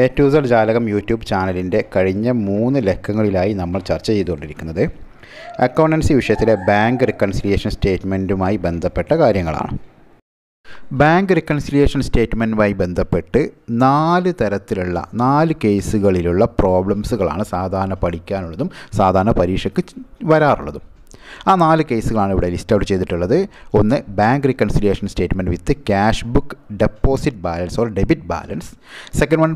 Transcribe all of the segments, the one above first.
A to Z Jalakam YouTube ചാനലിൻ്റെ കഴിഞ്ഞ മൂന്ന് ലക്കങ്ങളിലായി നമ്മൾ ചർച്ച ചെയ്തുകൊണ്ടിരിക്കുന്നത് അക്കൗണ്ടൻസി വിഷയത്തിലെ ബാങ്ക് റിക്കൺസിലിയേഷൻ സ്റ്റേറ്റ്മെൻറ്റുമായി ബന്ധപ്പെട്ട കാര്യങ്ങളാണ് ബാങ്ക് റിക്കൺസിലിയേഷൻ സ്റ്റേറ്റ്മെൻറ്റുമായി ബന്ധപ്പെട്ട് നാല് തരത്തിലുള്ള നാല് കേസുകളിലുള്ള പ്രോബ്ലംസുകളാണ് സാധാരണ പഠിക്കാനുള്ളതും സാധാരണ പരീക്ഷയ്ക്ക് വരാറുള്ളതും ആ നാല് കേസുകളാണ് ഇവിടെ ലിസ്റ്റ് ഔട്ട് ചെയ്തിട്ടുള്ളത് ഒന്ന് bank reconciliation statement with cash book deposit balance or debit balance second one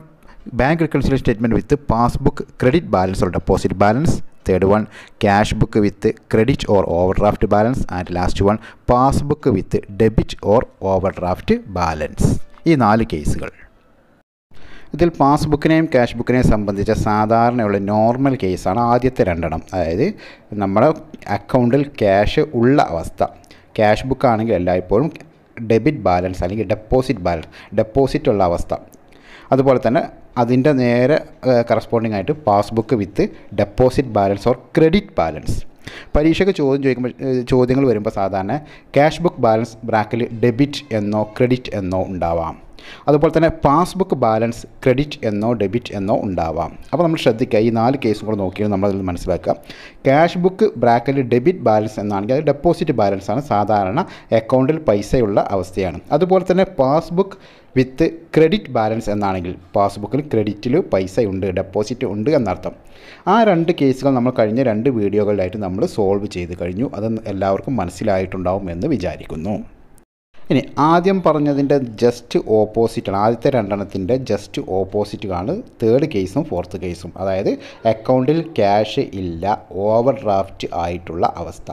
bank reconciliation statement with passbook credit balance or deposit balance third one cash book with credit or overdraft balance and last one passbook with debit or overdraft balance ഈ നാല് കേസുകൾ ഇതിൽ പാസ്ബുക്കിനെയും cash ബുക്കിനെയും സംബന്ധിച്ച സാധാരണയുള്ള normal കേസാണ് ആദ്യത്തെ രണ്ടെണ്ണം അതായത് നമ്മുടെ അക്കൗണ്ടിൽ ക്യാഷ് ഉള്ള അവസ്ഥ ക്യാഷ് ബുക്കാണെങ്കിൽ എല്ലായ്പ്പോഴും ഡെബിറ്റ് ബാലൻസ് അല്ലെങ്കിൽ ഡെപ്പോസിറ്റ് ബാലൻസ് ഡെപ്പോസിറ്റ് ഉള്ള അവസ്ഥ അതുപോലെ തന്നെ അതിൻ്റെ നേരെ കറസ്പോണ്ടിങ് ആയിട്ട് passbook with deposit balance or credit balance പരീക്ഷയ്ക്ക് ചോദ്യം ചോദിക്കുമ്പോൾ ചോദ്യങ്ങൾ വരുമ്പോൾ സാധാരണ ക്യാഷ് ബുക്ക് ബാലൻസ് ബ്രാക്കിൽ ഡെബിറ്റ് എന്നോ ക്രെഡിറ്റ് എന്നോ ഉണ്ടാവാം അതുപോലെ തന്നെ പാസ്ബുക്ക് ബാലൻസ് ക്രെഡിറ്റ് എന്നോ ഡെബിറ്റ് എന്നോ ഉണ്ടാവാം അപ്പോൾ നമ്മൾ ശ്രദ്ധിക്കുക ഈ നാല് കേസും കൂടെ നോക്കിയാൽ അതിൽ മനസ്സിലാക്കുക ക്യാഷ് ബുക്ക് ബ്രാക്കറ്റിൽ ഡെബിറ്റ് ബാലൻസ് എന്നാണെങ്കിൽ അത് ഡെപ്പോസിറ്റ് ബാലൻസ് ആണ് സാധാരണ അക്കൗണ്ടിൽ പൈസയുള്ള അവസ്ഥയാണ് അതുപോലെ തന്നെ പാസ്ബുക്ക് വിത്ത് ക്രെഡിറ്റ് ബാലൻസ് എന്നാണെങ്കിൽ പാസ്ബുക്കിൽ ക്രെഡിറ്റിൽ പൈസ ഉണ്ട് ഡെപ്പോസിറ്റ് ഉണ്ട് എന്നർത്ഥം ആ രണ്ട് കേസുകൾ നമ്മൾ കഴിഞ്ഞ രണ്ട് വീഡിയോകളിലായിട്ട് നമ്മൾ സോൾവ് ചെയ്ത് കഴിഞ്ഞു അത് എല്ലാവർക്കും മനസ്സിലായിട്ടുണ്ടാവും എന്ന് വിചാരിക്കുന്നു ഇനി ആദ്യം പറഞ്ഞതിൻ്റെ ജസ്റ്റ് ഓപ്പോസിറ്റാണ് ആദ്യത്തെ രണ്ടെണ്ണത്തിൻ്റെ ജസ്റ്റ് ഓപ്പോസിറ്റാണ് തേർഡ് കേസും ഫോർത്ത് കേസും അതായത് അക്കൗണ്ടിൽ ക്യാഷ് ഇല്ല ഓവർ ഡ്രാഫ്റ്റ് ആയിട്ടുള്ള അവസ്ഥ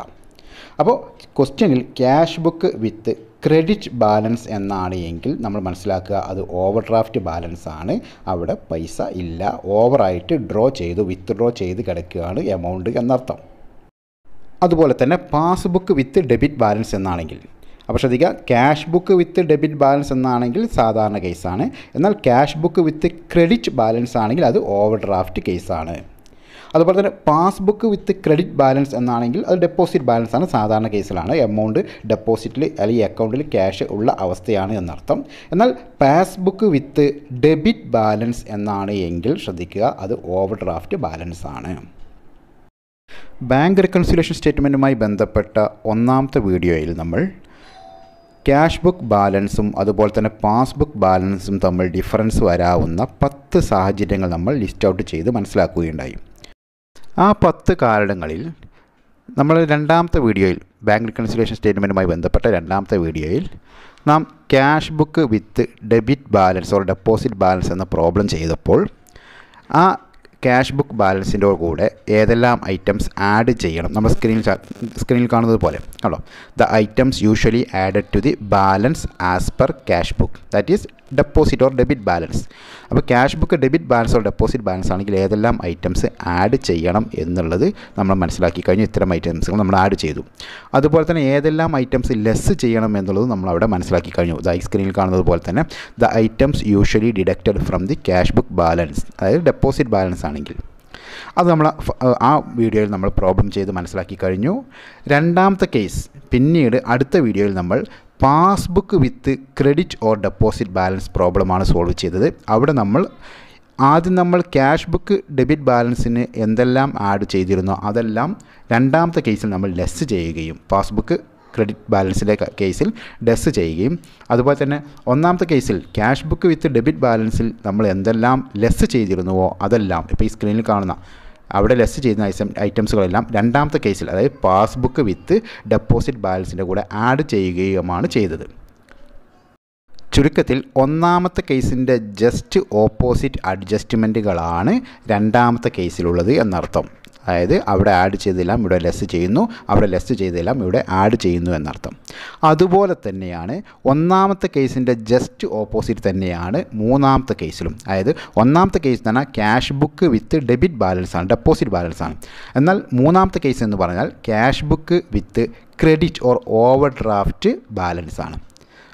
അപ്പോൾ ക്വസ്റ്റ്യനിൽ cash book with credit balance എന്നാണ് എങ്കിൽ നമ്മൾ മനസ്സിലാക്കുക അത് ഓവർ ഡ്രാഫ്റ്റ് ബാലൻസ് ആണ് അവിടെ പൈസ ഇല്ല ഓവറായിട്ട് ഡ്രോ ചെയ്ത് വിത്ത്ഡ്രോ ചെയ്ത് കിടക്കുകയാണ് എമൗണ്ട് എന്നർത്ഥം അതുപോലെ തന്നെ പാസ്ബുക്ക് വിത്ത് ഡെബിറ്റ് ബാലൻസ് എന്നാണെങ്കിൽ അപ്പോൾ ശ്രദ്ധിക്കുക cash book with debit balance എന്നാണെങ്കിൽ സാധാരണ കേസാണ് എന്നാൽ cash book with credit balance ആണെങ്കിൽ അത് ഓവർ ഡ്രാഫ്റ്റ് കേസാണ് അതുപോലെ തന്നെ പാസ്ബുക്ക് വിത്ത് ക്രെഡിറ്റ് ബാലൻസ് എന്നാണെങ്കിൽ അത് ഡെപ്പോസിറ്റ് ബാലൻസ് ആണ് സാധാരണ കേസിലാണ് എമൗണ്ട് ഡെപ്പോസിറ്റിൽ അല്ലെങ്കിൽ അക്കൗണ്ടിൽ ക്യാഷ് ഉള്ള അവസ്ഥയാണ് എന്നർത്ഥം എന്നാൽ പാസ്ബുക്ക് വിത്ത് ഡെബിറ്റ് ബാലൻസ് എന്നാണ് എങ്കിൽ ശ്രദ്ധിക്കുക അത് ഓവർ ഡ്രാഫ്റ്റ് ബാലൻസ് ആണ് ബാങ്ക് റെക്കൺസിലേഷൻ സ്റ്റേറ്റ്മെൻറ്റുമായി ബന്ധപ്പെട്ട ഒന്നാമത്തെ വീഡിയോയിൽ നമ്മൾ ക്യാഷ് ബുക്ക് ബാലൻസും അതുപോലെ തന്നെ പാസ്ബുക്ക് ബാലൻസും തമ്മിൽ ഡിഫറൻസ് വരാവുന്ന പത്ത് സാഹചര്യങ്ങൾ നമ്മൾ ലിസ്റ്റ് ഔട്ട് ചെയ്ത് മനസ്സിലാക്കുകയുണ്ടായി ആ പത്ത് കാരണങ്ങളിൽ നമ്മൾ രണ്ടാമത്തെ വീഡിയോയിൽ ബാങ്ക് റിക്കൺസിലേഷൻ സ്റ്റേറ്റ്മെൻറ്റുമായി ബന്ധപ്പെട്ട രണ്ടാമത്തെ വീഡിയോയിൽ നാം cash book with debit balance or deposit balance എന്ന പ്രോബ്ലം ചെയ്തപ്പോൾ ആ ക്യാഷ് ബുക്ക് ബാലൻസിൻ്റെ കൂടെ ഏതെല്ലാം ഐറ്റംസ് ആഡ് ചെയ്യണം നമ്മൾ സ്ക്രീനിൽ സ്ക്രീനിൽ കാണുന്നത് പോലെ ആണോ the items usually added to the balance as per cash book that is deposit or debit balance അപ്പോൾ cash book debit balance or deposit balance ആണെങ്കിൽ ഏതെല്ലാം ഐറ്റംസ് ആഡ് ചെയ്യണം എന്നുള്ളത് നമ്മൾ മനസ്സിലാക്കി കഴിഞ്ഞു ഇത്തരം ഐറ്റംസുകൾ നമ്മൾ ആഡ് ചെയ്തു അതുപോലെ തന്നെ ഏതെല്ലാം ഐറ്റംസ് ലെസ് ചെയ്യണം എന്നുള്ളത് നമ്മൾ അവിടെ മനസ്സിലാക്കി കഴിഞ്ഞു ദ സ്ക്രീനിൽ കാണുന്നത് പോലെ തന്നെ the items usually deducted from the cash book balance അതായത് ഡെപ്പോസിറ്റ് ബാലൻസ് ആണെങ്കിൽ അത് നമ്മൾ ആ വീഡിയോയിൽ നമ്മൾ പ്രോബ്ലം ചെയ്ത് മനസ്സിലാക്കി കഴിഞ്ഞു രണ്ടാമത്തെ കേസ് പിന്നീട് അടുത്ത വീഡിയോയിൽ നമ്മൾ passbook with credit or deposit balance പ്രോബ്ലമാണ് സോൾവ് ചെയ്തത് അവിടെ നമ്മൾ ആദ്യം നമ്മൾ ക്യാഷ് ബുക്ക് ഡെബിറ്റ് ബാലൻസിന് എന്തെല്ലാം ആഡ് ചെയ്തിരുന്നോ അതെല്ലാം രണ്ടാമത്തെ കേസിൽ നമ്മൾ ലെസ് ചെയ്യുകയും പാസ്ബുക്ക് ക്രെഡിറ്റ് ബാലൻസിലെ കേസിൽ ഡെസ് ചെയ്യുകയും അതുപോലെ തന്നെ ഒന്നാമത്തെ കേസിൽ ക്യാഷ് ബുക്ക് വിത്ത് ഡെബിറ്റ് ബാലൻസിൽ നമ്മൾ എന്തെല്ലാം ലെസ് ചെയ്തിരുന്നുവോ അതെല്ലാം ഇപ്പോൾ ഈ സ്ക്രീനിൽ കാണുന്ന അവിടെ ലെസ് ചെയ്യുന്ന ഐസം ഐറ്റംസുകളെല്ലാം രണ്ടാമത്തെ കേസിൽ അതായത് പാസ്ബുക്ക് വിത്ത് ഡെപ്പോസിറ്റ് ബാലൻസിൻ്റെ കൂടെ ആഡ് ചെയ്യുകയുമാണ് ചെയ്തത് ചുരുക്കത്തിൽ ഒന്നാമത്തെ കേസിൻ്റെ ജസ്റ്റ് ഓപ്പോസിറ്റ് അഡ്ജസ്റ്റ്മെൻറ്റുകളാണ് രണ്ടാമത്തെ കേസിലുള്ളത് എന്നർത്ഥം അതായത് അവിടെ ആഡ് ചെയ്തെല്ലാം ഇവിടെ ലെസ് ചെയ്യുന്നു അവിടെ ലെസ് ചെയ്തെല്ലാം ഇവിടെ ആഡ് ചെയ്യുന്നു എന്നർത്ഥം അതുപോലെ തന്നെയാണ് ഒന്നാമത്തെ കേസിൻ്റെ ജസ്റ്റ് ഓപ്പോസിറ്റ് തന്നെയാണ് മൂന്നാമത്തെ കേസിലും അതായത് ഒന്നാമത്തെ കേസ് തന്നെ cash book with debit balance ആണ് ഡെപ്പോസിറ്റ് ബാലൻസ് എന്നാൽ മൂന്നാമത്തെ കേസ് എന്ന് പറഞ്ഞാൽ cash book with credit or overdraft balance ആണ്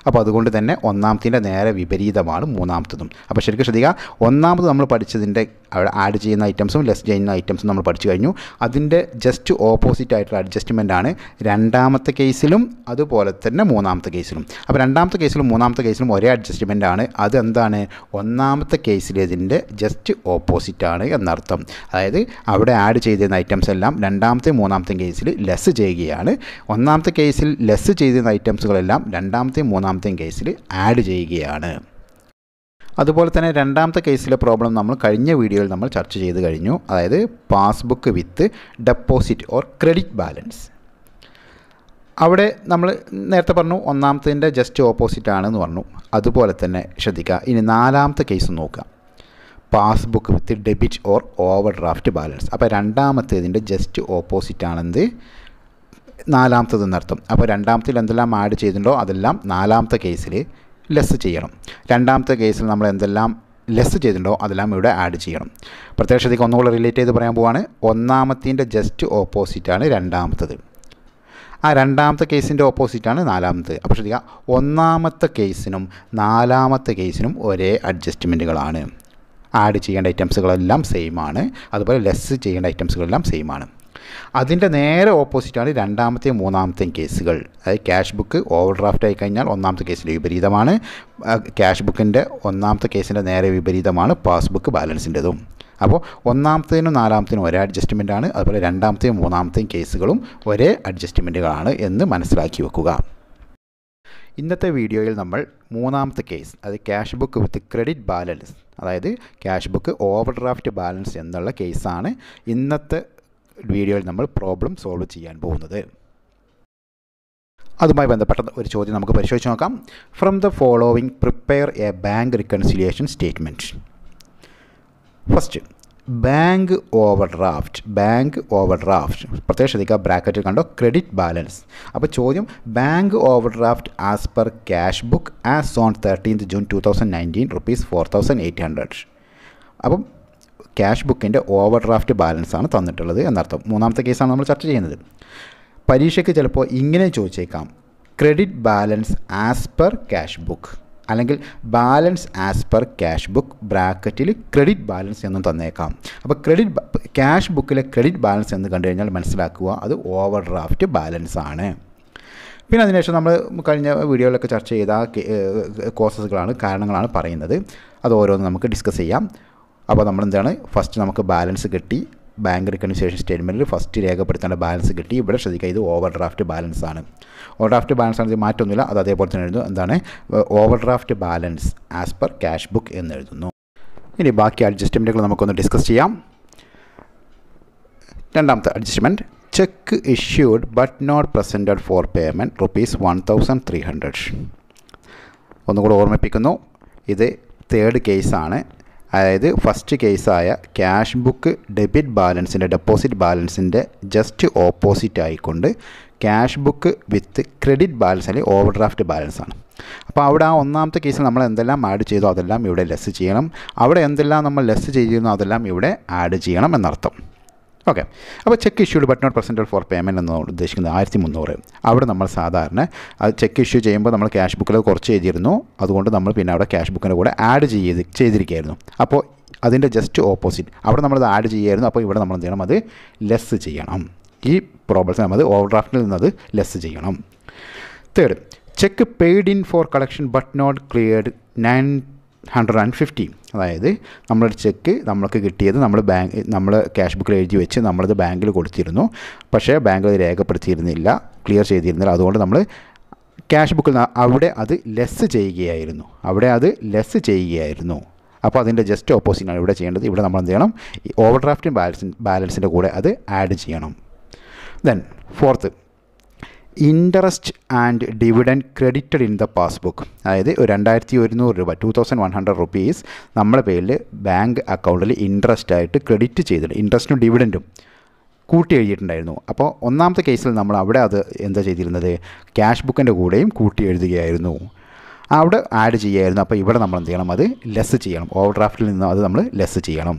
അപ്പോൾ അതുകൊണ്ട് തന്നെ ഒന്നാമത്തിൻ്റെ നേരെ വിപരീതമാണ് മൂന്നാമത്തതും അപ്പോൾ ശരിക്കും ശ്രദ്ധിക്കുക ഒന്നാമത് നമ്മൾ പഠിച്ചതിൻ്റെ അവിടെ ആഡ് ചെയ്യുന്ന ഐറ്റംസും ലെസ് ചെയ്യുന്ന ഐറ്റംസും നമ്മൾ പഠിച്ചു കഴിഞ്ഞു അതിൻ്റെ ജസ്റ്റ് ഓപ്പോസിറ്റ് ആയിട്ടുള്ള അഡ്ജസ്റ്റ്മെൻ്റ് ആണ് രണ്ടാമത്തെ കേസിലും അതുപോലെ തന്നെ മൂന്നാമത്തെ കേസിലും അപ്പോൾ രണ്ടാമത്തെ കേസിലും മൂന്നാമത്തെ കേസിലും ഒരേ അഡ്ജസ്റ്റ്മെൻ്റ് ആണ് അത് എന്താണ് ഒന്നാമത്തെ കേസിലേതിൻ്റെ ജസ്റ്റ് ഓപ്പോസിറ്റ് ആണ് എന്നർത്ഥം അതായത് അവിടെ ആഡ് ചെയ്തിരുന്ന ഐറ്റംസ് എല്ലാം രണ്ടാമത്തെ മൂന്നാമത്തെ കേസിൽ ലെസ് ചെയ്യുകയാണ് ഒന്നാമത്തെ കേസിൽ ലെസ് ചെയ്തിരുന്ന ഐറ്റംസുകളെല്ലാം രണ്ടാമത്തെയും മൂന്നാമത്തെയും കേസിൽ ആഡ് ചെയ്യുകയാണ് അതുപോലെ തന്നെ രണ്ടാമത്തെ കേസിലെ പ്രോബ്ലം നമ്മൾ കഴിഞ്ഞ വീഡിയോയിൽ നമ്മൾ ചർച്ച ചെയ്ത് കഴിഞ്ഞു അതായത് passbook with deposit or credit balance അവിടെ നമ്മൾ നേരത്തെ പറഞ്ഞു ഒന്നാമത്തതിൻ്റെ ജസ്റ്റ് ഓപ്പോസിറ്റ് ആണെന്ന് പറഞ്ഞു അതുപോലെ തന്നെ ശ്രദ്ധിക്കുക ഇനി നാലാമത്തെ കേസ് നോക്കുക passbook with debit or overdraft balance അപ്പോൾ രണ്ടാമത്തേതിൻ്റെ ജസ്റ്റ് ഓപ്പോസിറ്റ് ആണെന്ത് നാലാമത്തതെന്നർത്ഥം അപ്പോൾ രണ്ടാമത്തിൽ എന്തെല്ലാം ആഡ് ചെയ്തിട്ടുണ്ടോ അതെല്ലാം നാലാമത്തെ കേസിൽ ലെസ് ചെയ്യണം രണ്ടാമത്തെ കേസിൽ നമ്മൾ എന്തെല്ലാം ലെസ് ചെയ്തിട്ടുണ്ടോ അതെല്ലാം ഇവിടെ ആഡ് ചെയ്യണം പ്രത്യക്ഷതയ്ക്ക് ഒന്നുകൂടെ റിലേറ്റ് ചെയ്ത് പറയാൻ പോവാണ് ഒന്നാമത്തിൻ്റെ ജസ്റ്റ് ഓപ്പോസിറ്റാണ് രണ്ടാമത്തത് ആ രണ്ടാമത്തെ കേസിൻ്റെ ഓപ്പോസിറ്റാണ് നാലാമത്തത് അപ്പോൾ ശ്രദ്ധിക്കുക ഒന്നാമത്തെ കേസിനും നാലാമത്തെ കേസിനും ഒരേ അഡ്ജസ്റ്റ്മെൻറ്റുകളാണ് ആഡ് ചെയ്യേണ്ട ഐറ്റംസുകളെല്ലാം സെയിമാണ് അതുപോലെ ലെസ് ചെയ്യേണ്ട ഐറ്റംസുകളെല്ലാം സെയിമാണ് അതിൻ്റെ നേരെ ഓപ്പോസിറ്റാണ് രണ്ടാമത്തെയും മൂന്നാമത്തെയും കേസുകൾ അതായത് ക്യാഷ് ബുക്ക് ഓവർ ഡ്രാഫ്റ്റ് ആയി കഴിഞ്ഞാൽ ഒന്നാമത്തെ കേസിൻ്റെ വിപരീതമാണ് ക്യാഷ് ബുക്കിൻ്റെ ഒന്നാമത്തെ കേസിൻ്റെ നേരെ വിപരീതമാണ് പാസ്ബുക്ക് ബാലൻസിൻ്റെതും അപ്പോൾ ഒന്നാമത്തേനും നാലാമത്തേനും ഒരേ ആണ് അതുപോലെ രണ്ടാമത്തെയും മൂന്നാമത്തെയും കേസുകളും ഒരേ അഡ്ജസ്റ്റ്മെൻറ്റുകളാണ് എന്ന് മനസ്സിലാക്കി വെക്കുക ഇന്നത്തെ വീഡിയോയിൽ നമ്മൾ മൂന്നാമത്തെ കേസ് അത് cash book with credit balance അതായത് cash book overdraft balance എന്നുള്ള കേസാണ് ഇന്നത്തെ വീഡിയോയിൽ നമ്മൾ പ്രോബ്ലം സോൾവ് ചെയ്യാൻ പോകുന്നത് അതുമായി ബന്ധപ്പെട്ട ഒരു ചോദ്യം നമുക്ക് പരിശോധിച്ച് നോക്കാം from the following prepare a bank reconciliation statement first bank overdraft bank overdraft പ്രത്യേകം ശ്രദ്ധിക്കുക ബ്രാക്കറ്റിൽ കണ്ടോ ക്രെഡിറ്റ് ബാലൻസ് അപ്പോൾ ചോദ്യം bank overdraft as per cash book as on thirteenth June two thousand nineteen rupees four thousand eight hundred അപ്പം cash ബുക്കിൻ്റെ overdraft balance ആണ് തന്നിട്ടുള്ളത് എന്നർത്ഥം മൂന്നാമത്തെ കേസാണ് നമ്മൾ ചർച്ച ചെയ്യുന്നത് പരീക്ഷയ്ക്ക് ചിലപ്പോൾ ഇങ്ങനെ ചോദിച്ചേക്കാം credit balance as per cash book അല്ലെങ്കിൽ balance as per cash book ബ്രാക്കറ്റിൽ ക്രെഡിറ്റ് ബാലൻസ് എന്നും തന്നേക്കാം അപ്പോൾ ക്രെഡിറ്റ് ക്യാഷ് ബുക്കിലെ ക്രെഡിറ്റ് ബാലൻസ് എന്ന് കണ്ടു കഴിഞ്ഞാൽ മനസ്സിലാക്കുക അത് ഓവർ ഡ്രാഫ്റ്റ് ബാലൻസ് ആണ് പിന്നെ അതിനുശേഷം നമ്മൾ കഴിഞ്ഞ വീഡിയോയിലൊക്കെ ചർച്ച ചെയ്ത കോസസുകളാണ് കാരണങ്ങളാണ് പറയുന്നത് അത് ഓരോന്ന് നമുക്ക് ഡിസ്കസ് ചെയ്യാം അപ്പോൾ നമ്മളെന്താണ് ഫസ്റ്റ് നമുക്ക് ബാലൻസ് കിട്ടി ബാങ്ക് റിക്കൺസേഷൻ സ്റ്റേറ്റ്മെൻറ്റിൽ ഫസ്റ്റ് രേഖപ്പെടുത്തേണ്ട ബാലൻസ് കിട്ടി ഇവിടെ ശ്രദ്ധിക്കുക ഇത് ഓവർ ഡ്രാഫ്റ്റ് ബാലൻസ് ആണ് ഓവർ ഡ്രാഫ്റ്റ് ബാലൻസ് ആണെങ്കിൽ മാറ്റമൊന്നുമില്ല അത് അതേപോലെ തന്നെ എഴുതുന്നു എന്താണ് overdraft balance as per cash book എന്ന് എഴുതുന്നു ഇനി ബാക്കി അഡ്ജസ്റ്റ്മെൻറ്റുകൾ നമുക്കൊന്ന് ഡിസ്കസ് ചെയ്യാം രണ്ടാമത്തെ adjustment cheque issued but not presented for payment rupees one thousand three hundred ഒന്നുകൂടെ ഓർമ്മിപ്പിക്കുന്നു ഇത് തേർഡ് കേസാണ് അതായത് ഫസ്റ്റ് കേസായ ക്യാഷ് ബുക്ക് ഡെബിറ്റ് ബാലൻസിൻ്റെ ഡെപ്പോസിറ്റ് ബാലൻസിൻ്റെ ജസ്റ്റ് ഓപ്പോസിറ്റ് ആയിക്കൊണ്ട് cash book with credit balance അല്ലെങ്കിൽ ഓവർ ഡ്രാഫ്റ്റ് ബാലൻസ് ആണ് അപ്പോൾ അവിടെ ആ ഒന്നാമത്തെ കേസിൽ നമ്മൾ എന്തെല്ലാം ആഡ് ചെയ്തോ അതെല്ലാം ഇവിടെ ലെസ് ചെയ്യണം അവിടെ എന്തെല്ലാം നമ്മൾ ലെസ് ചെയ്തിരുന്നോ അതെല്ലാം ഇവിടെ ആഡ് ചെയ്യണം എന്നർത്ഥം ഓക്കെ അപ്പോൾ cheque issued but not presented for payment എന്ന് ഉദ്ദേശിക്കുന്നത് ആയിരത്തി മുന്നൂറ് അവിടെ നമ്മൾ സാധാരണ അത് ചെക്ക് ഇഷ്യൂ ചെയ്യുമ്പോൾ നമ്മൾ ക്യാഷ് ബുക്കിൽ കുറച്ച് എഴുതിയിരുന്നു അതുകൊണ്ട് നമ്മൾ പിന്നെ അവിടെ ക്യാഷ് ബുക്കിൻ്റെ കൂടെ ആഡ് ചെയ്ത് ചെയ്തിരിക്കുകയായിരുന്നു അപ്പോൾ അതിൻ്റെ ജസ്റ്റ് ഓപ്പോസിറ്റ് അവിടെ നമ്മളത് ആഡ് ചെയ്യുമായിരുന്നു അപ്പോൾ ഇവിടെ നമ്മൾ എന്ത് ചെയ്യണം അത് ലെസ് ചെയ്യണം ഈ പ്രോബ്ലംസ് നമ്മൾ ഓവർ ഡ്രാഫ്റ്റിൽ നിന്നത് ലെസ് ചെയ്യണം third cheque paid in for collection but not cleared nine hundred and fifty അതായത് നമ്മളൊരു ചെക്ക് നമ്മൾക്ക് കിട്ടിയത് നമ്മൾ ബാങ്ക് നമ്മൾ ക്യാഷ് ബുക്കിൽ എഴുതി വെച്ച് നമ്മളത് ബാങ്കിൽ കൊടുത്തിരുന്നു പക്ഷേ ബാങ്കിൽ അത് രേഖപ്പെടുത്തിയിരുന്നില്ല ക്ലിയർ ചെയ്തിരുന്നില്ല അതുകൊണ്ട് നമ്മൾ ക്യാഷ് ബുക്കിൽ അവിടെ അത് ലെസ് ചെയ്യുകയായിരുന്നു അവിടെ അത് ലെസ് ചെയ്യുകയായിരുന്നു അപ്പോൾ അതിൻ്റെ ജസ്റ്റ് ഓപ്പോസിറ്റ് ആണ് ഇവിടെ ചെയ്യേണ്ടത് ഇവിടെ നമ്മൾ എന്ത് ചെയ്യണം ഓവർ ഡ്രാഫ്റ്റിൻ്റെ ബാലൻസ് ബാലൻസിൻ്റെ കൂടെ അത് ആഡ് ചെയ്യണം then fourth interest and dividend credited in the passbook അതായത് രണ്ടായിരത്തി ഒരുന്നൂറ് രൂപ two thousand one hundred rupees നമ്മുടെ പേരിൽ ബാങ്ക് അക്കൗണ്ടിൽ ഇൻട്രസ്റ്റ് ആയിട്ട് ക്രെഡിറ്റ് ചെയ്തിട്ടുണ്ട് ഇൻട്രസ്റ്റും ഡിവിഡൻറ്റും കൂട്ടി എഴുതിയിട്ടുണ്ടായിരുന്നു അപ്പോൾ ഒന്നാമത്തെ കേസിൽ നമ്മൾ അവിടെ അത് എന്താ ചെയ്തിരുന്നത് ക്യാഷ് ബുക്കിൻ്റെ കൂടെയും കൂട്ടി എഴുതുകയായിരുന്നു അവിടെ ആഡ് ചെയ്യായിരുന്നു അപ്പോൾ ഇവിടെ നമ്മൾ എന്ത് ചെയ്യണം അത് ലെസ് ചെയ്യണം ഓവർ ഡ്രാഫ്റ്റിൽ നിന്ന് അത് നമ്മൾ ലെസ് ചെയ്യണം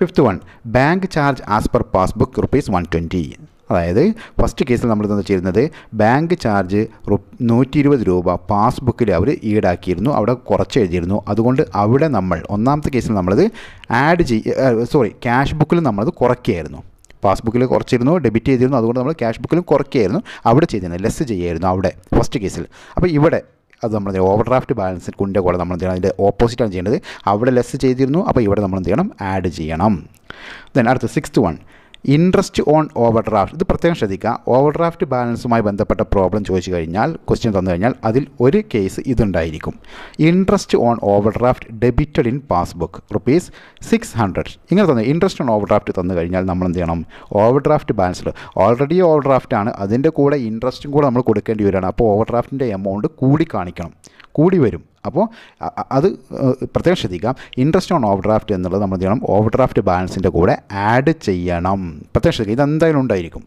fifth one bank charge as per passbook rupees one twenty അതായത് ഫസ്റ്റ് കേസിൽ നമ്മൾ എന്താ ചെയ്യുന്നത് ബാങ്ക് ചാർജ് നൂറ്റി ഇരുപത് രൂപ പാസ്ബുക്കിൽ അവർ ഈടാക്കിയിരുന്നു അവിടെ കുറച്ച് എഴുതിയിരുന്നു അതുകൊണ്ട് അവിടെ നമ്മൾ ഒന്നാമത്തെ കേസിൽ നമ്മളത് ആഡ് ചെയ്യ സോറി ക്യാഷ് ബുക്കിൽ നമ്മളത് കുറയ്ക്കുകയായിരുന്നു പാസ്ബുക്കിൽ കുറച്ചിരുന്നു ഡെബിറ്റ് ചെയ്തിരുന്നു അതുകൊണ്ട് നമ്മൾ ക്യാഷ് ബുക്കിലും കുറയ്ക്കുകയായിരുന്നു അവിടെ ചെയ്തിരുന്നു ലെസ് ചെയ്യുമായിരുന്നു അവിടെ ഫസ്റ്റ് കേസിൽ അപ്പോൾ ഇവിടെ അത് നമ്മൾ ഓവർ ഡ്രാഫ്റ്റ് ബാലൻസ് കൊണ്ടേ കൂടെ നമ്മൾ എന്ത് ചെയ്യണം അതിൻ്റെ ഓപ്പോസിറ്റാണ് ചെയ്യേണ്ടത് അവിടെ ലെസ് ചെയ്തിരുന്നു അപ്പോൾ ഇവിടെ നമ്മൾ എന്ത് ചെയ്യണം ആഡ് ചെയ്യണം ദെൻ അടുത്ത six one interest on overdraft ഇത് പ്രത്യേകം ശ്രദ്ധിക്കുക ഓവർ ഡ്രാഫ്റ്റ് ബാലൻസുമായി ബന്ധപ്പെട്ട പ്രോബ്ലം ചോദിച്ചു കഴിഞ്ഞാൽ ക്വസ്റ്റ്യൻ തന്നു കഴിഞ്ഞാൽ അതിൽ ഒരു കേസ് ഇതുണ്ടായിരിക്കും interest on overdraft debited in passbook rupees six hundred ഇങ്ങനെ തന്നെ ഇൻട്രസ്റ്റ് ഓൺ ഓവർ ഡ്രാഫ്റ്റ് തന്നു കഴിഞ്ഞാൽ നമ്മൾ എന്ത് ചെയ്യണം overdraft balance already overdraft ആണ് അതിൻ്റെ കൂടെ ഇൻട്രസ്റ്റും കൂടെ നമ്മൾ കൊടുക്കേണ്ടി വരികയാണ് അപ്പോൾ ഓവർ ഡ്രാഫ്റ്റിൻ്റെ എമൗണ്ട് കൂടി കാണിക്കണം കൂടി വരും അപ്പോൾ അത് പ്രത്യേകം ശ്രദ്ധിക്കാം ഇൻട്രസ്റ്റ് ഓൺ ഓവർ ഡ്രാഫ്റ്റ് എന്നുള്ളത് നമ്മൾ ചെയ്യണം ഓവർ ഡ്രാഫ്റ്റ് ബാലൻസിൻ്റെ കൂടെ ആഡ് ചെയ്യണം പ്രത്യേകം ശ്രദ്ധിക്കുക ഇതെന്തായാലും ഉണ്ടായിരിക്കും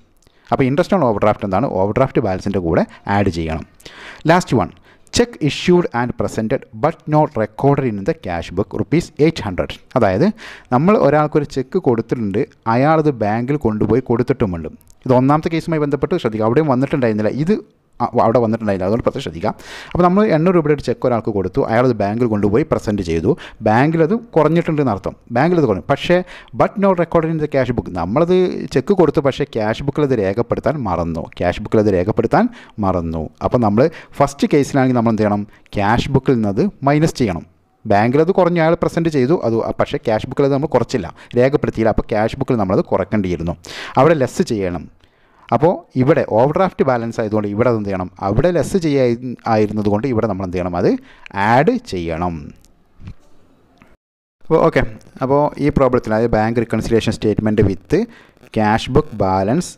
അപ്പോൾ ഇൻട്രസ്റ്റ് ഓൺ ഓവർ ഡ്രാഫ്റ്റ് എന്താണ് ഓവർ ഡ്രാഫ്റ്റ് ബാലൻസിൻ്റെ കൂടെ ആഡ് ചെയ്യണം last one cheque issued and presented but not recorded in the cash book rupees eight hundred അതായത് നമ്മൾ ഒരാൾക്കൊരു ചെക്ക് കൊടുത്തിട്ടുണ്ട് അയാളത് ബാങ്കിൽ കൊണ്ടുപോയി കൊടുത്തിട്ടുമുണ്ട് ഇത് ഒന്നാമത്തെ കേസുമായി ബന്ധപ്പെട്ട് ശ്രദ്ധിക്കുക അവിടെയും വന്നിട്ടുണ്ടായിരുന്നില്ല ഇത് അവിടെ വന്നിട്ടുണ്ടായില്ല അതുകൊണ്ട് പ്രത്യേകം ശ്രദ്ധിക്കാം അപ്പോൾ നമ്മൾ എണ്ണൂറ് രൂപയുടെ ചെക്ക് ഒരാൾക്ക് കൊടുത്തു അയാൾ ബാങ്കിൽ കൊണ്ടുപോയി പ്രസൻറ്റ് ചെയ്തു ബാങ്കിൽ അത് കുറഞ്ഞിട്ടുണ്ടെന്ന് അർത്ഥം ബാങ്കിൽ അത് കുറഞ്ഞു പക്ഷേ but not record in the cash book നമ്മളത് ചെക്ക് കൊടുത്തു പക്ഷേ ക്യാഷ് ബുക്കിൽ അത് രേഖപ്പെടുത്താൻ മറന്നു ക്യാഷ് ബുക്കിൽ അത് രേഖപ്പെടുത്താൻ മറന്നു അപ്പോൾ നമ്മൾ ഫസ്റ്റ് കേസിലാണെങ്കിൽ നമ്മൾ എന്ത് ചെയ്യണം ക്യാഷ് ബുക്കിൽ നിന്നത് മൈനസ് ചെയ്യണം ബാങ്കിൽ അത് കുറഞ്ഞ അയാൾ പ്രസൻറ്റ് ചെയ്തു അത് പക്ഷേ ക്യാഷ് ബുക്കിൽ അത് നമ്മൾ കുറച്ചില്ല രേഖപ്പെടുത്തിയില്ല അപ്പോൾ ക്യാഷ് ബുക്കിൽ നമ്മളത് കുറക്കേണ്ടിയിരുന്നു അവിടെ ലെസ് ചെയ്യണം അപ്പോൾ ഇവിടെ ഓവർഡ്രാഫ്റ്റ് ബാലൻസ് ആയതുകൊണ്ട് ഇവിടെ എന്ത് ചെയ്യണം അവിടെ ലെസ് ചെയ്യാ ആയിരുന്നതുകൊണ്ട് ഇവിടെ നമ്മൾ എന്ത് ചെയ്യണം അത് ആഡ് ചെയ്യണം അപ്പോൾ ഓക്കെ അപ്പോൾ ഈ പ്രോബ്ലത്തിൽ അതായത് bank reconciliation statement with cash book balance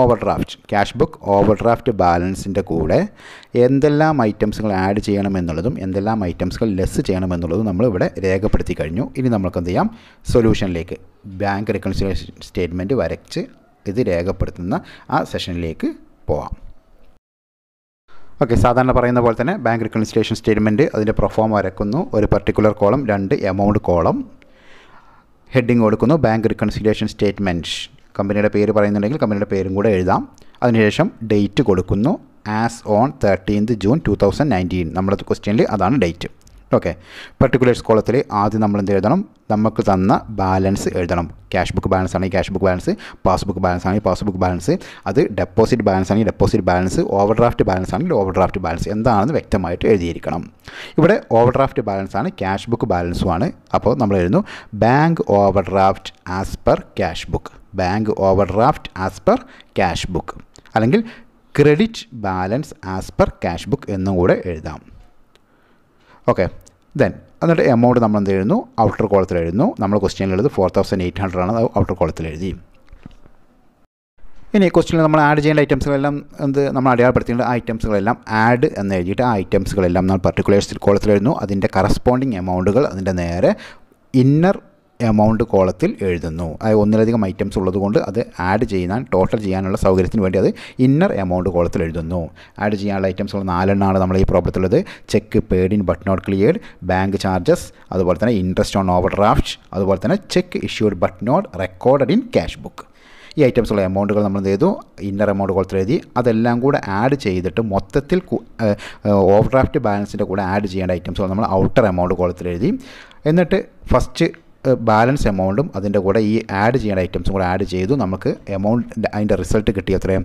overdraft cash book overdraft ബാലൻസിൻ്റെ കൂടെ എന്തെല്ലാം ഐറ്റംസുകൾ ആഡ് ചെയ്യണമെന്നുള്ളതും എന്തെല്ലാം ഐറ്റംസുകൾ ലെസ് ചെയ്യണമെന്നുള്ളതും നമ്മൾ ഇവിടെ രേഖപ്പെടുത്തി കഴിഞ്ഞു ഇനി നമ്മൾക്ക് എന്ത് ചെയ്യാം സൊല്യൂഷനിലേക്ക് ബാങ്ക് റിക്കൺസിലേഷൻ സ്റ്റേറ്റ്മെൻറ്റ് വരച്ച് ഇത് രേഖപ്പെടുത്തുന്ന ആ സെഷനിലേക്ക് പോവാം ഓക്കെ സാധാരണ പറയുന്ന പോലെ തന്നെ ബാങ്ക് റിക്കൺസിലേഷൻ സ്റ്റേറ്റ്മെൻറ്റ് അതിൻ്റെ പ്രൊഫോം വരക്കുന്നു ഒരു പർട്ടിക്കുലർ കോളം രണ്ട് എമൗണ്ട് കോളം ഹെഡിങ് കൊടുക്കുന്നു ബാങ്ക് റിക്കൺസിലേഷൻ സ്റ്റേറ്റ്മെൻറ്റ് കമ്പനിയുടെ പേര് പറയുന്നുണ്ടെങ്കിൽ കമ്പനിയുടെ പേരും കൂടെ എഴുതാം അതിനുശേഷം ഡേറ്റ് കൊടുക്കുന്നു as on thirteenth June two thousand nineteen നമ്മുടെ ക്വസ്റ്റ്യനിൽ അതാണ് ഡേറ്റ് ഓക്കെ പെർട്ടിക്കുലേഴ്സ് കോളത്തിൽ ആദ്യം നമ്മൾ എന്ത് എഴുതണം നമുക്ക് തന്ന ബാലൻസ് എഴുതണം ക്യാഷ് ബുക്ക് ബാലൻസ് ആണെങ്കിൽ cash book balance passbook balance ആണെങ്കിൽ പാസ്ബുക്ക് ബാലൻസ് അത് ഡെപ്പോസിറ്റ് ബാലൻസ് ആണെങ്കിൽ deposit balance overdraft balance ആണെങ്കിൽ ഓവർ ഡ്രാഫ്റ്റ് ബാലൻസ് എന്താണെന്ന് വ്യക്തമായിട്ട് എഴുതിയിരിക്കണം ഇവിടെ ഓവർ ഡ്രാഫ്റ്റ് ബാലൻസ് ആണ് ക്യാഷ് ബുക്ക് ബാലൻസും ആണ് അപ്പോൾ നമ്മൾ എഴുതുന്നു bank overdraft as per cash book bank overdraft as per cash book അല്ലെങ്കിൽ credit balance as per cash book എന്നും കൂടെ എഴുതാം ഓക്കെ ദെൻ എന്നിട്ട് എമൗണ്ട് നമ്മൾ എന്ത് എഴുതുന്നു ഔട്ടർ കോളത്തിൽ എഴുതുന്നു നമ്മൾ ക്വസ്റ്റ്യനിൽ എഴുതുന്നത് ഫോർ തൗസൻഡ് എയ്റ്റ് ഹൺഡ്രഡ് ആണ് ഔട്ടർ കോളത്തിൽ എഴുതി ഇനി ക്വസ്റ്റ്യനിൽ നമ്മൾ ആഡ് ചെയ്യേണ്ട ഐറ്റംസുകളെല്ലാം എന്ത് നമ്മൾ അടയാളപ്പെടുത്തേണ്ട ഐറ്റംസുകളെല്ലാം ആഡ് എന്ന് എഴുതിയിട്ട് ആ ഐറ്റംസുകളെല്ലാം നമ്മൾ പർട്ടിക്കുലേഴ്സ് കോളത്തിൽ എഴുതുന്നു അതിൻ്റെ കറസ്പോണ്ടിങ് എമൗണ്ടുകൾ അതിൻ്റെ നേരെ ഇന്നർ എമൗണ്ട് കോളത്തിൽ എഴുതുന്നു അത് ഒന്നിലധികം ഐറ്റംസ് ഉള്ളതുകൊണ്ട് അത് ആഡ് ചെയ്യാൻ ടോട്ടൽ ചെയ്യാനുള്ള സൗകര്യത്തിന് വേണ്ടി അത് ഇന്നർ എമൗണ്ട് കോളത്തിൽ എഴുതുന്നു ആഡ് ചെയ്യാനുള്ള ഐറ്റംസ് ഉള്ള നാലെണ്ണമാണ് നമ്മൾ ഈ പ്രോബ്ലത്തിലുള്ളത് cheque paid in but not cleared bank charges അതുപോലെ തന്നെ ഇൻട്രസ്റ്റ് ഓൺ ഓവർ ഡ്രാഫ്റ്റ് അതുപോലെ തന്നെ cheque issued but not recorded in cash book ഈ ഐറ്റംസ് ഉള്ള എമൗണ്ടുകൾ നമ്മൾ എന്ത് ചെയ്തു ഇന്നർ എമൗണ്ട് കോളത്തിൽ എഴുതി അതെല്ലാം കൂടെ ആഡ് ചെയ്തിട്ട് മൊത്തത്തിൽ ഓവർ ഡ്രാഫ്റ്റ് ബാലൻസിൻ്റെ കൂടെ ആഡ് ചെയ്യേണ്ട ഐറ്റംസ് നമ്മൾ ഔട്ടർ എമൗണ്ട് കോളത്തിൽ എഴുതി എന്നിട്ട് ഫസ്റ്റ് ബാലൻസ് എമൗണ്ടും അതിൻ്റെ കൂടെ ഈ ആഡ് ചെയ്യേണ്ട ഐറ്റംസും കൂടെ ആഡ് ചെയ്തു നമുക്ക് എമൗണ്ട് അതിൻ്റെ റിസൾട്ട് കിട്ടിയ അത്രയും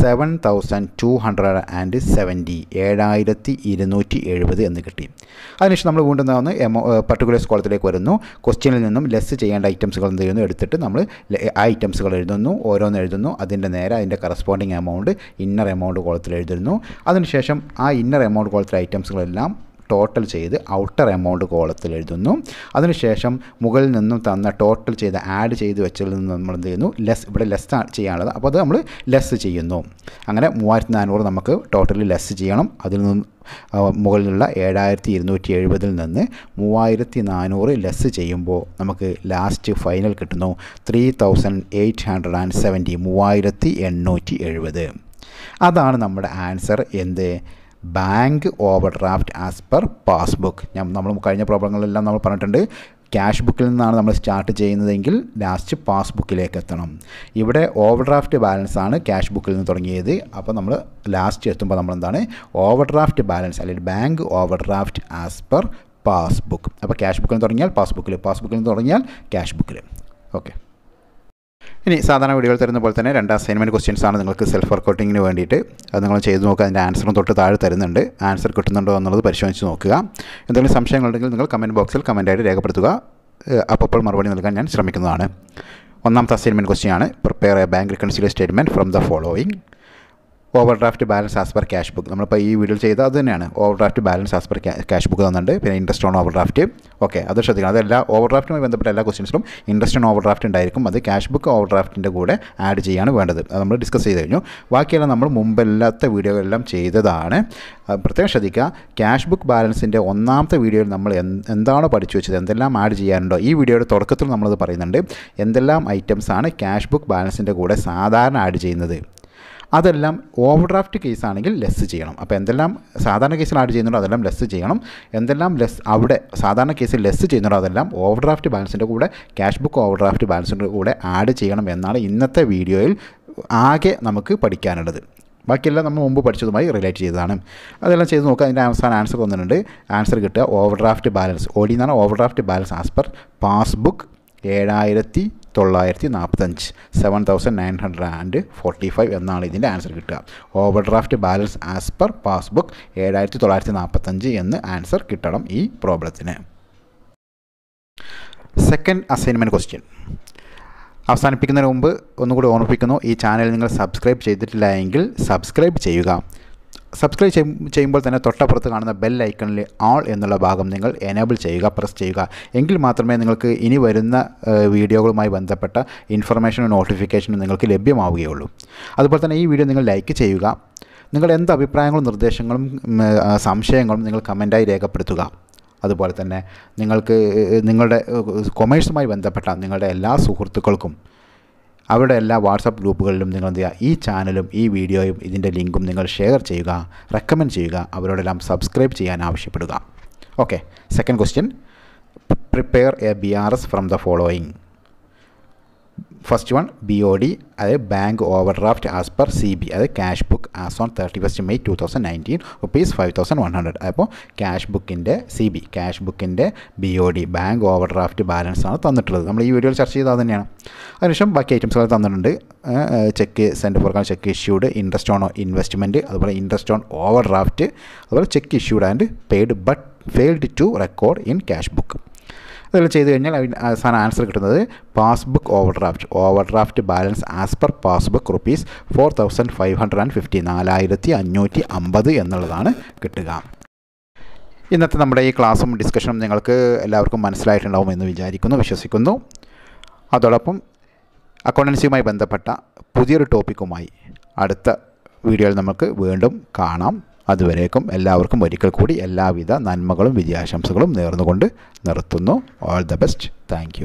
seven thousand two hundred and seventy ഏഴായിരത്തി ഇരുന്നൂറ്റി എഴുപത് എന്ന് കിട്ടി അതിനുശേഷം നമ്മൾ വീണ്ടും വന്ന് എമൗ പർട്ടിക്കുലർ കോളത്തിലേക്ക് വരുന്നു ക്വസ്റ്റ്യനിൽ നിന്നും ലെസ് ചെയ്യേണ്ട ഐറ്റംസുകൾ എന്ത് ചെയ്യുന്നു എടുത്തിട്ട് നമ്മൾ ആ ഐറ്റംസുകൾ എഴുതുന്നു ഓരോന്ന് എഴുതുന്നു അതിൻ്റെ നേരെ അതിൻ്റെ കറസ്പോണ്ടിങ് എമൗണ്ട് ഇന്നർ എമൗണ്ട് കോളത്തിൽ എഴുതുന്നു അതിനുശേഷം ആ ഇന്നർ എമൗണ്ട് കോളത്തിലെ ഐറ്റംസുകളെല്ലാം ടോട്ടൽ ചെയ്ത് ഔട്ടർ എമൗണ്ട് കോളത്തിൽ എഴുതുന്നു അതിനുശേഷം മുകളിൽ നിന്നും തന്ന ടോട്ടൽ ചെയ്ത് ആഡ് ചെയ്ത് വെച്ചതിൽ നിന്ന് നമ്മൾ എന്ത് ചെയ്യുന്നു ലെസ് ഇവിടെ ലെസ് ചെയ്യാനുള്ളത് അപ്പോൾ അത് നമ്മൾ ലെസ് ചെയ്യുന്നു അങ്ങനെ മൂവായിരത്തി നാനൂറ് നമുക്ക് ടോട്ടലി ലെസ് ചെയ്യണം അതിൽ നിന്ന് മുകളിലുള്ള ഏഴായിരത്തി ഇരുന്നൂറ്റി എഴുപതിൽ നിന്ന് മൂവായിരത്തി നാനൂറ് ലെസ് ചെയ്യുമ്പോൾ നമുക്ക് ലാസ്റ്റ് ഫൈനൽ കിട്ടുന്നു three thousand eight hundred and seventy മൂവായിരത്തി എണ്ണൂറ്റി എഴുപത് അതാണ് നമ്മുടെ ആൻസർ എന്ത് bank overdraft as per passbook നമ്മൾ കഴിഞ്ഞ പ്രോബ്ലങ്ങളെല്ലാം നമ്മൾ പറഞ്ഞിട്ടുണ്ട് ക്യാഷ് ബുക്കിൽ നിന്നാണ് നമ്മൾ സ്റ്റാർട്ട് ചെയ്യുന്നതെങ്കിൽ ലാസ്റ്റ് പാസ്ബുക്കിലേക്ക് എത്തണം ഇവിടെ ഓവർ ഡ്രാഫ്റ്റ് ബാലൻസ് ആണ് ക്യാഷ് ബുക്കിൽ നിന്ന് തുടങ്ങിയത് അപ്പോൾ നമ്മൾ ലാസ്റ്റ് എത്തുമ്പോൾ എന്താണ് ഓവർ ഡ്രാഫ്റ്റ് ബാലൻസ് അല്ലെങ്കിൽ bank overdraft as per passbook അപ്പോൾ ക്യാഷ് ബുക്കിൽ നിന്ന് തുടങ്ങിയാൽ പാസ്ബുക്കിൽ പാസ്ബുക്കിൽ നിന്ന് തുടങ്ങിയാൽ ക്യാഷ് ബുക്കിൽ ഓക്കെ ഇനി സാധാരണ വീഡിയോകൾ തരുന്ന പോലെ തന്നെ രണ്ട് അസൈൻമെൻറ്റ് ക്വസ്റ്റ്യൻസ് ആണ് നിങ്ങൾക്ക് സെൽഫ് വർക്കൗട്ടിങ്ങിന് വേണ്ടിയിട്ട് അത് നിങ്ങൾ ചെയ്ത് നോക്കുക അതിൻ്റെ ആൻസറും തൊട്ട് താഴെ തരുന്നുണ്ട് ആൻസർ കിട്ടുന്നുണ്ടോ എന്നുള്ളത് പരിശോധിച്ച് നോക്കുക എന്തെങ്കിലും സംശയങ്ങളുണ്ടെങ്കിൽ നിങ്ങൾ കമൻറ്റ് ബോക്സിൽ കമൻറ്റായിട്ട് രേഖപ്പെടുത്തുക അപ്പോൾ മറുപടി നൽകാൻ ഞാൻ ശ്രമിക്കുന്നതാണ് ഒന്നാമത്തെ അസൈൻമെൻറ്റ് ക്വസ്റ്റ്യൻ ആണ് prepare a bank reconciliation statement from the following overdraft balance as per cash book നമ്മളിപ്പോൾ ഈ വീഡിയോയിൽ ചെയ്ത അത് തന്നെയാണ് overdraft balance as per cash book തന്നിട്ടുണ്ട് പിന്നെ interest on overdraft okay അത് ശ്രദ്ധിക്കണം അതെല്ലാ ഓവർ ഡ്രാഫ്റ്റുമായി ബന്ധപ്പെട്ട എല്ലാ ക്വസ്റ്റ്യൻസിലും ഇൻട്രസ്റ്റ് ഓൺ ഓവർ ഡ്രാഫ്റ്റ് ഉണ്ടായിരിക്കും അത് ക്യാഷ് ബുക്ക് ഓവർ ഡ്രാഫ്റ്റിൻ്റെ കൂടെ ആഡ് ചെയ്യാണ് വേണ്ടത് അത് നമ്മൾ ഡിസ്കസ് ചെയ്ത് കഴിഞ്ഞു ബാക്കിയെല്ലാം നമ്മൾ മുമ്പല്ലാത്ത വീഡിയോകളെല്ലാം ചെയ്തതാണ് പ്രത്യേകം ശ്രദ്ധിക്കുക ക്യാഷ് ബുക്ക് ബാലൻസിൻ്റെ ഒന്നാമത്തെ വീഡിയോയിൽ നമ്മൾ എന്താണോ പഠിച്ചു വെച്ചത് എന്തെല്ലാം ആഡ് ചെയ്യാനുണ്ടോ ഈ വീഡിയോയുടെ തുടക്കത്തിൽ നമ്മളത് പറയുന്നുണ്ട് എന്തെല്ലാം ഐറ്റംസാണ് ക്യാഷ് ബുക്ക് ബാലൻസിൻ്റെ കൂടെ സാധാരണ ആഡ് ചെയ്യുന്നത് അതെല്ലാം ഓവർഡ്രാഫ്റ്റ് കേസാണെങ്കിൽ ലെസ് ചെയ്യണം അപ്പോൾ എന്തെല്ലാം സാധാരണ കേസിൽ ആഡ് ചെയ്യുന്നുണ്ടോ അതെല്ലാം ലെസ് ചെയ്യണം എന്തെല്ലാം ലെസ് അവിടെ സാധാരണ കേസിൽ ലെസ് ചെയ്യുന്നുണ്ടോ അതെല്ലാം ഓവർഡ്രാഫ്റ്റ് ബാലൻസിൻ്റെ കൂടെ ക്യാഷ് ബുക്ക് ഓവർഡ്രാഫ്റ്റ് ബാലൻസിൻ്റെ കൂടെ ആഡ് ചെയ്യണം എന്നാണ് ഇന്നത്തെ വീഡിയോയിൽ ആകെ നമുക്ക് പഠിക്കാനുള്ളത് ബാക്കിയെല്ലാം നമ്മൾ മുമ്പ് പഠിച്ചതുമായി റിലേറ്റ് ചെയ്തതാണ് അതെല്ലാം ചെയ്ത് നോക്കുക അതിൻ്റെ അവസാന ആൻസർ തന്നിട്ടുണ്ട് ആൻസർ കിട്ടുക ഓവർ ഡ്രാഫ്റ്റ് ബാലൻസ് ഓടി എന്നാണ് overdraft balance as per passbook ഏഴായിരത്തി തൊള്ളായിരത്തി നാൽപ്പത്തഞ്ച് seven thousand nine hundred and forty five എന്നാണ് ഇതിൻ്റെ ആൻസർ കിട്ടുക overdraft balance as per passbook ഏഴായിരത്തി തൊള്ളായിരത്തി നാൽപ്പത്തഞ്ച് എന്ന് ആൻസർ കിട്ടണം ഈ പ്രോബ്ലത്തിന് സെക്കൻഡ് അസൈൻമെൻറ്റ് ക്വസ്റ്റ്യൻ അവസാനിപ്പിക്കുന്നതിന് മുമ്പ് ഒന്നുകൂടി ഓർമ്മിപ്പിക്കുന്നു ഈ ചാനൽ നിങ്ങൾ സബ്സ്ക്രൈബ് ചെയ്തിട്ടില്ല എങ്കിൽ സബ്സ്ക്രൈബ് ചെയ്യുക സബ്സ്ക്രൈബ് ചെയ്യുമ്പോൾ തന്നെ തൊട്ടപ്പുറത്ത് കാണുന്ന ബെൽ ഐക്കണിൽ ആൾ എന്നുള്ള ഭാഗം നിങ്ങൾ എനേബിൾ ചെയ്യുക പ്രസ് ചെയ്യുക എങ്കിൽ മാത്രമേ നിങ്ങൾക്ക് ഇനി വരുന്ന വീഡിയോകളുമായി ബന്ധപ്പെട്ട ഇൻഫർമേഷനും നോട്ടിഫിക്കേഷനും നിങ്ങൾക്ക് ലഭ്യമാവുകയുള്ളൂ അതുപോലെ തന്നെ ഈ വീഡിയോ നിങ്ങൾ ലൈക്ക് ചെയ്യുക നിങ്ങൾ എന്ത് അഭിപ്രായങ്ങളും നിർദ്ദേശങ്ങളും സംശയങ്ങളും നിങ്ങൾ കമൻറ്റായി രേഖപ്പെടുത്തുക അതുപോലെ തന്നെ നിങ്ങൾക്ക് നിങ്ങളുടെ കൊമേഴ്സുമായി ബന്ധപ്പെട്ട നിങ്ങളുടെ എല്ലാ സുഹൃത്തുക്കൾക്കും അവരുടെ എല്ലാ വാട്സപ്പ് ഗ്രൂപ്പുകളിലും നിങ്ങൾ എന്ത് ചെയ്യുക ഈ ചാനലും ഈ വീഡിയോയും ഇതിൻ്റെ ലിങ്കും നിങ്ങൾ ഷെയർ ചെയ്യുക റെക്കമെൻഡ് ചെയ്യുക അവരോടെല്ലാം സബ്സ്ക്രൈബ് ചെയ്യാൻ ആവശ്യപ്പെടുക okay second question prepare a B R S from the following first one B O D അത് bank overdraft as per C B അത് cash book as on thirty first May two thousand nineteen rupees five thousand one hundred അപ്പോൾ cash ബുക്കിൻ്റെ C B cash ബുക്കിൻ്റെ B O D bank overdraft balance ആണ് തന്നിട്ടുള്ളത് നമ്മൾ ഈ വീഡിയോയിൽ ചർച്ച ചെയ്താൽ തന്നെയാണ് അതിനുശേഷം ബാക്കി ഐറ്റംസുകൾ തന്നിട്ടുണ്ട് ചെക്ക് സെൻഡ് ഫോർക്കാൻ cheque issued interest on investment അതുപോലെ ഇൻട്രസ്റ്റ് ഓൺ ഓവർ ഡ്രാഫ്റ്റ് അതുപോലെ cheque issued and paid but failed to record in cash book അതെല്ലാം ചെയ്ത് കഴിഞ്ഞാൽ അതിന് അവസാന ആൻസർ കിട്ടുന്നത് passbook overdraft overdraft balance as per passbook rupees four thousand five hundred and fifty നാലായിരത്തി അഞ്ഞൂറ്റി അമ്പത് എന്നുള്ളതാണ് കിട്ടുക ഇന്നത്തെ നമ്മുടെ ഈ ക്ലാസ്സും ഡിസ്കഷനും നിങ്ങൾക്ക് എല്ലാവർക്കും മനസ്സിലായിട്ടുണ്ടാവും എന്ന് വിചാരിക്കുന്നു വിശ്വസിക്കുന്നു അതോടൊപ്പം അക്കൗണ്ടൻസിയുമായി ബന്ധപ്പെട്ട പുതിയൊരു ടോപ്പിക്കുമായി അടുത്ത വീഡിയോയിൽ നമുക്ക് വീണ്ടും കാണാം അതുവരേക്കും എല്ലാവർക്കും ഒരിക്കൽ കൂടി എല്ലാവിധ നന്മകളും വിജയാശംസകളും നേർന്നുകൊണ്ട് നിർത്തുന്നു ഓൾ ദ ബെസ്റ്റ് താങ്ക്